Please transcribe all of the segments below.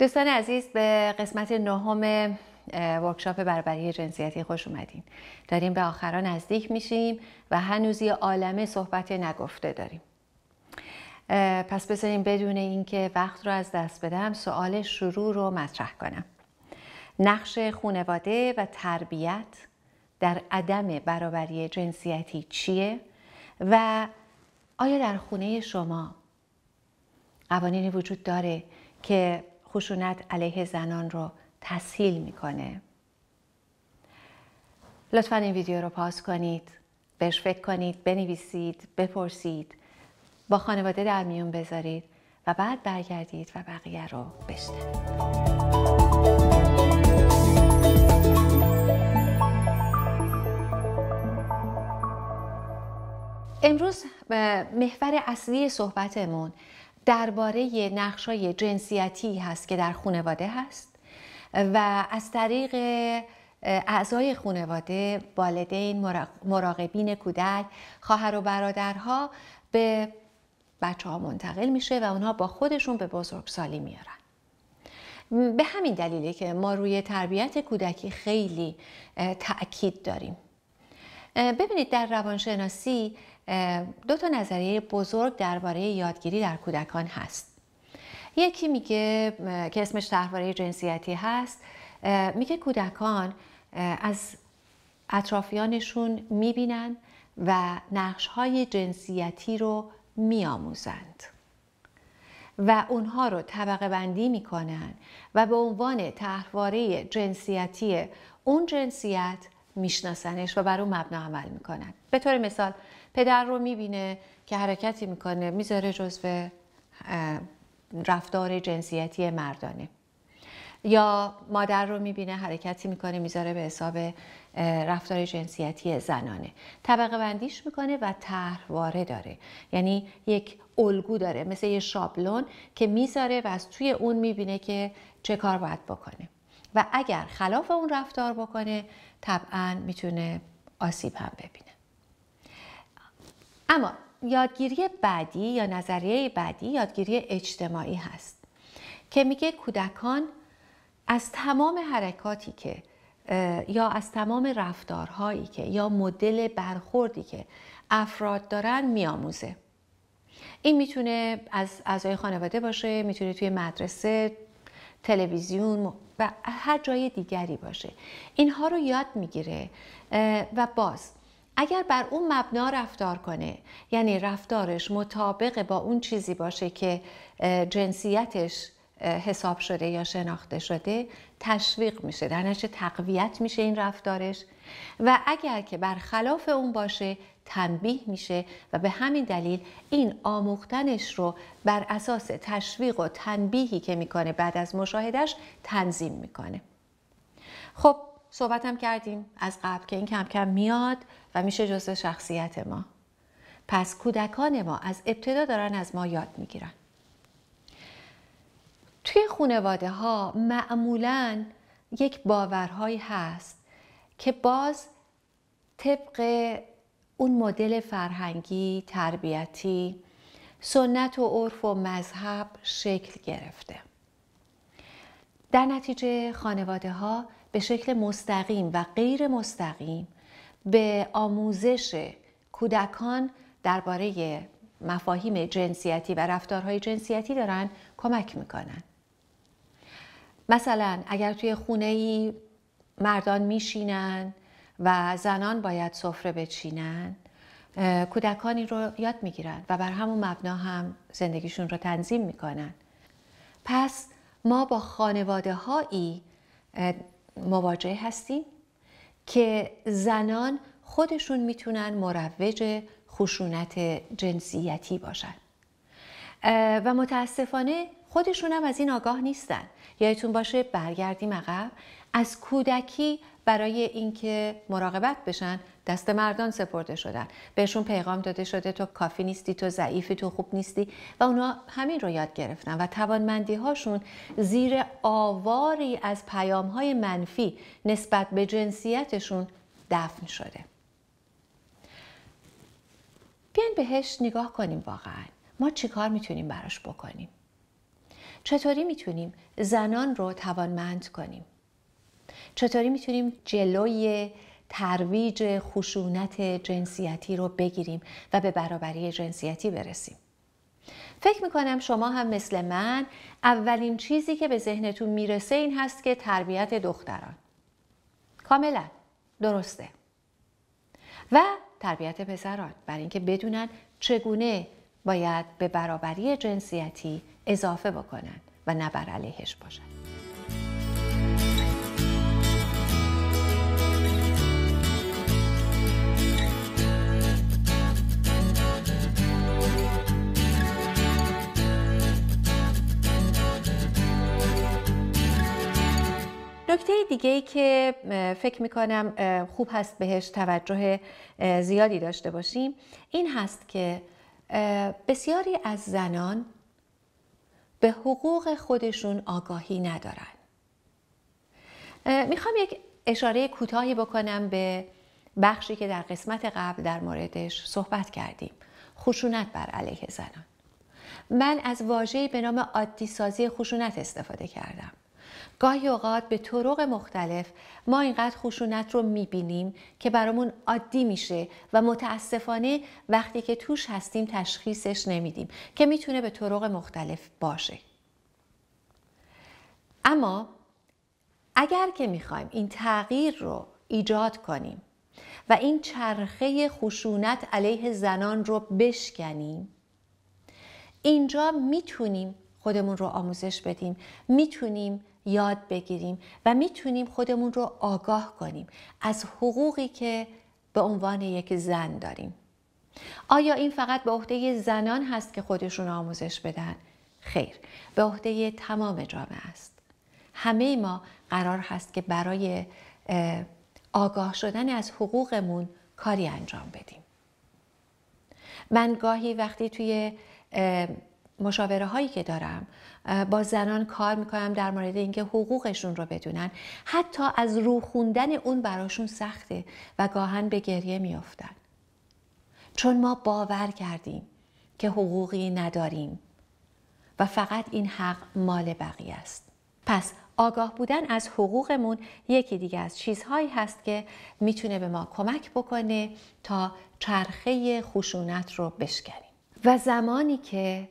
دوستان عزیز به قسمت نهم ورکشاپ برابری جنسیتی خوش اومدین داریم به آخران نزدیک میشیم و هنوز یه عالمه صحبت نگفته داریم پس بذاریم بدون اینکه وقت رو از دست بدم سوال شروع رو مطرح کنم نقش خونواده و تربیت در عدم برابری جنسیتی چیه و آیا در خونه شما قوانینی وجود داره که خشونت علیه زنان رو تسهیل میکنه لطفا این ویدیو رو پاس کنید بهش فکر کنید بنویسید بپرسید با خانواده در میون بذارید و بعد برگردید و بقیه رو بشنوید امروز محور اصلی صحبتمون درباره نقشای جنسیتی هست که در خانواده هست و از طریق اعضای خانواده، والدین، مراقبین کودک، خواهر و برادرها به بچه ها منتقل میشه و اونها با خودشون به بزرگسالی میارن. به همین دلیله که ما روی تربیت کودکی خیلی تاکید داریم ببینید در روانشناسی دو تا نظریه بزرگ درباره یادگیری در کودکان هست یکی میگه که اسمش تحواره جنسیتی هست میگه کودکان از اطرافیانشون میبینن و نقش های جنسیتی رو میآموزند و اونها رو طبقه بندی میکنن و به عنوان تحواره جنسیتی اون جنسیت میشناسنش و بر اون مبنا عمل میکنن به طور مثال پدر رو میبینه که حرکتی میکنه میذاره جزو رفتار جنسیتی مردانه یا مادر رو میبینه حرکتی میکنه میذاره به حساب رفتار جنسیتی زنانه طبقه بندیش میکنه و طرحواره داره یعنی یک الگو داره مثل یه شابلون که میذاره و از توی اون میبینه که چه کار باید بکنه و اگر خلاف اون رفتار بکنه طبعا میتونه آسیب هم ببینه اما یادگیری بعدی یا نظریه بعدی یادگیری اجتماعی هست که میگه کودکان از تمام حرکاتی که یا از تمام رفتارهایی که یا مدل برخوردی که افراد دارن میآموزه این میتونه از اعضای خانواده باشه میتونه توی مدرسه تلویزیون و هر جای دیگری باشه اینها رو یاد میگیره و باز اگر بر اون مبنا رفتار کنه یعنی رفتارش مطابق با اون چیزی باشه که جنسیتش حساب شده یا شناخته شده تشویق میشه در تقویت میشه این رفتارش و اگر که برخلاف اون باشه تنبیه میشه و به همین دلیل این آموختنش رو بر اساس تشویق و تنبیهی که میکنه بعد از مشاهدش تنظیم میکنه خب صحبتم کردیم از قبل که این کم کم میاد و میشه جزء شخصیت ما پس کودکان ما از ابتدا دارن از ما یاد میگیرن توی خانواده ها معمولا یک باورهایی هست که باز طبق اون مدل فرهنگی، تربیتی، سنت و عرف و مذهب شکل گرفته. در نتیجه خانواده ها به شکل مستقیم و غیر مستقیم به آموزش کودکان درباره مفاهیم جنسیتی و رفتارهای جنسیتی دارن کمک میکنن. مثلا اگر توی خونه ای مردان میشینن و زنان باید سفره بچینن کودکانی رو یاد میگیرن و بر همون مبنا هم زندگیشون رو تنظیم میکنن پس ما با خانواده هایی مواجه هستیم که زنان خودشون میتونن مروج خشونت جنسیتی باشن و متاسفانه خودشون هم از این آگاه نیستن یادتون باشه برگردیم عقب از کودکی برای اینکه مراقبت بشن دست مردان سپرده شدن بهشون پیغام داده شده تو کافی نیستی تو ضعیفی تو خوب نیستی و اونا همین رو یاد گرفتن و توانمندی هاشون زیر آواری از پیام های منفی نسبت به جنسیتشون دفن شده بیان بهش نگاه کنیم واقعا ما چیکار میتونیم براش بکنیم چطوری میتونیم زنان رو توانمند کنیم چطوری میتونیم جلوی ترویج خشونت جنسیتی رو بگیریم و به برابری جنسیتی برسیم فکر میکنم شما هم مثل من اولین چیزی که به ذهنتون میرسه این هست که تربیت دختران کاملا درسته و تربیت پسران برای اینکه بدونن چگونه باید به برابری جنسیتی اضافه بکنن و نه بر علیهش باشن دیگه ای که فکر میکنم خوب هست بهش توجه زیادی داشته باشیم این هست که بسیاری از زنان به حقوق خودشون آگاهی ندارن میخوام یک اشاره کوتاهی بکنم به بخشی که در قسمت قبل در موردش صحبت کردیم خشونت بر علیه زنان من از واژه‌ای به نام عادی سازی خشونت استفاده کردم گاهی اوقات به طرق مختلف ما اینقدر خشونت رو میبینیم که برامون عادی میشه و متاسفانه وقتی که توش هستیم تشخیصش نمیدیم که میتونه به طرق مختلف باشه اما اگر که میخوایم این تغییر رو ایجاد کنیم و این چرخه خشونت علیه زنان رو بشکنیم اینجا میتونیم خودمون رو آموزش بدیم میتونیم یاد بگیریم و میتونیم خودمون رو آگاه کنیم از حقوقی که به عنوان یک زن داریم آیا این فقط به عهده زنان هست که خودشون آموزش بدن؟ خیر به عهده تمام جامعه است همه ما قرار هست که برای آگاه شدن از حقوقمون کاری انجام بدیم من گاهی وقتی توی مشاوره هایی که دارم با زنان کار میکنم در مورد اینکه حقوقشون رو بدونن حتی از رو خوندن اون براشون سخته و گاهن به گریه میافتن چون ما باور کردیم که حقوقی نداریم و فقط این حق مال بقیه است پس آگاه بودن از حقوقمون یکی دیگه از چیزهایی هست که میتونه به ما کمک بکنه تا چرخه خشونت رو بشکنیم و زمانی که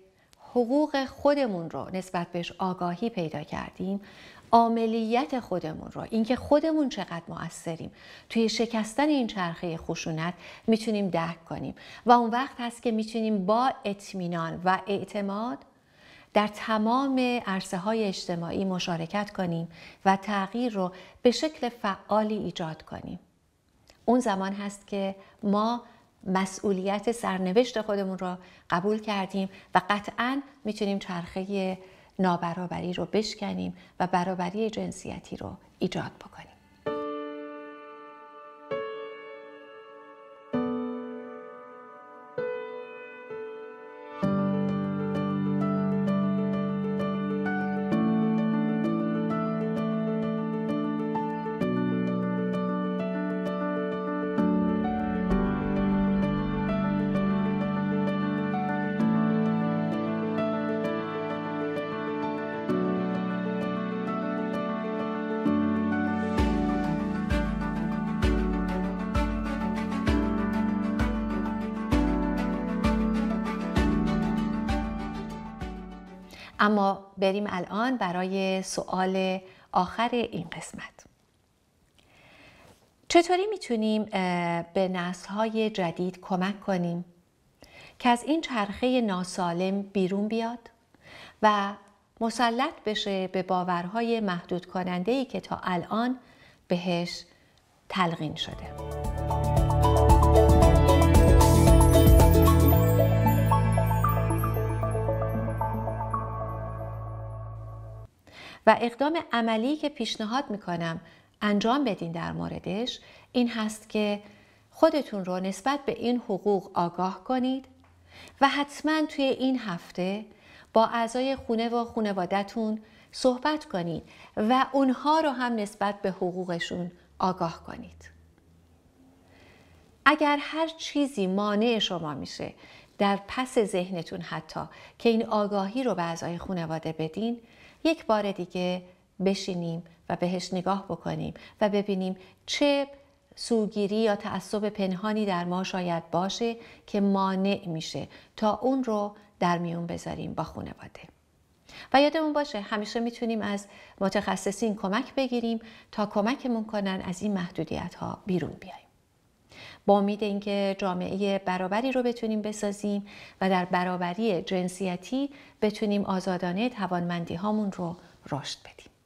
حقوق خودمون رو نسبت بهش آگاهی پیدا کردیم عاملیت خودمون رو اینکه خودمون چقدر موثریم توی شکستن این چرخه خشونت میتونیم درک کنیم و اون وقت هست که میتونیم با اطمینان و اعتماد در تمام عرصه های اجتماعی مشارکت کنیم و تغییر رو به شکل فعالی ایجاد کنیم اون زمان هست که ما مسئولیت سرنوشت خودمون را قبول کردیم و قطعا میتونیم چرخه نابرابری رو بشکنیم و برابری جنسیتی رو ایجاد بکنیم اما بریم الان برای سوال آخر این قسمت چطوری میتونیم به نسلهای جدید کمک کنیم که از این چرخه ناسالم بیرون بیاد و مسلط بشه به باورهای محدود کننده ای که تا الان بهش تلقین شده؟ و اقدام عملی که پیشنهاد میکنم انجام بدین در موردش این هست که خودتون رو نسبت به این حقوق آگاه کنید و حتما توی این هفته با اعضای خونه و خونوادتون صحبت کنید و اونها رو هم نسبت به حقوقشون آگاه کنید. اگر هر چیزی مانع شما میشه در پس ذهنتون حتی که این آگاهی رو به اعضای خانواده بدین یک بار دیگه بشینیم و بهش نگاه بکنیم و ببینیم چه سوگیری یا تعصب پنهانی در ما شاید باشه که مانع میشه تا اون رو در میون بذاریم با خانواده و یادمون باشه همیشه میتونیم از متخصصین کمک بگیریم تا کمکمون کنن از این محدودیت ها بیرون بیاییم با امید اینکه جامعه برابری رو بتونیم بسازیم و در برابری جنسیتی بتونیم آزادانه توانمندی هامون رو رشد بدیم